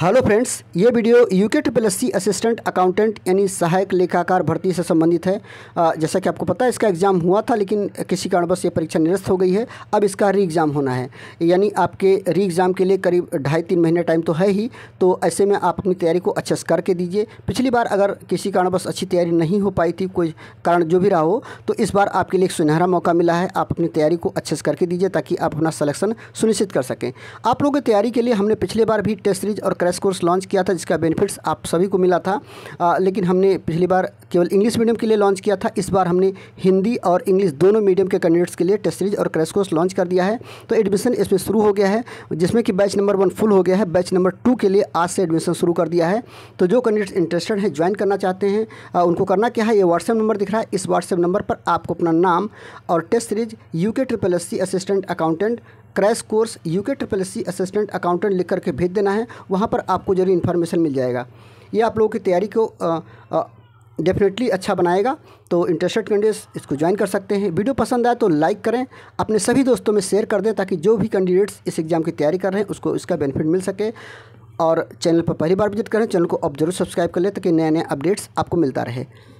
hello friends ये video U K triple S C assistant accountant यानी सहायक लेखाकार भर्ती से संबंधित है जैसा कि आपको पता है इसका एग्ज़ाम हुआ था लेकिन किसी कारणवश ये परीक्षा निरस्त हो गई है अब इसका री एग्ज़ाम होना है यानी आपके री एग्ज़ाम के लिए करीब ढाई तीन महीने टाइम तो है ही तो ऐसे में आप अपनी तैयारी को अच्छे से करके दीजिए पिछली बार अगर किसी कारणवश अच्छी तैयारी नहीं हो पाई थी कोई कारण जो भी रहा हो तो इस बार आपके लिए एक सुनहरा मौका मिला है आप अपनी तैयारी को अच्छे से करके दीजिए ताकि आप अपना सलेक्शन सुनिश्चित कर सकें आप लोगों की तैयारी के लिए हमने पिछले बार भी टेस्ट सीरीज और क्रैश कोर्स लॉन्च किया था जिसका बेनिफिट्स आप सभी को मिला था आ, लेकिन हमने पिछली बार केवल इंग्लिश मीडियम के लिए लॉन्च किया था इस बार हमने हिंदी और इंग्लिश दोनों मीडियम के कैंडिडेट्स के लिए टेस्ट सीरीज और क्रैश कोर्स लॉन्च कर दिया है तो एडमिशन इसमें शुरू हो गया है जिसमें कि बैच नंबर वन फुल हो गया है बैच नंबर टू के लिए आज से एडमिशन शुरू कर दिया है तो जो कैंडिडेट्स इंटरेस्टेड हैं ज्वाइन करना चाहते हैं उनको करना क्या है ये व्हाट्सएप नंबर दिख रहा है इस व्हाट्सएप नंबर पर आपको अपना नाम और test series U K triple S C assistant accountant crash course UK के ट्रिपल सी असिस्टेंट अकाउंटेंट लिख करके भेज देना है वहाँ पर आपको जरूर इन्फॉर्मेशन मिल जाएगा ये आप लोगों की तैयारी को डेफिनेटली अच्छा बनाएगा तो इंटरेस्टेड कैंडिडेट्स इसको ज्वाइन कर सकते हैं वीडियो पसंद आए तो लाइक करें अपने सभी दोस्तों में शेयर कर दें ताकि जो भी कैंडिडेट्स इस एग्ज़ाम की तैयारी कर रहे हैं उसको इसका बेनिफिट मिल सके और चैनल पर पहली बार विजिट करें चैनल को आप जरूर सब्सक्राइब कर लें ताकि नए नए अपडेट्स आपको मिलता रहे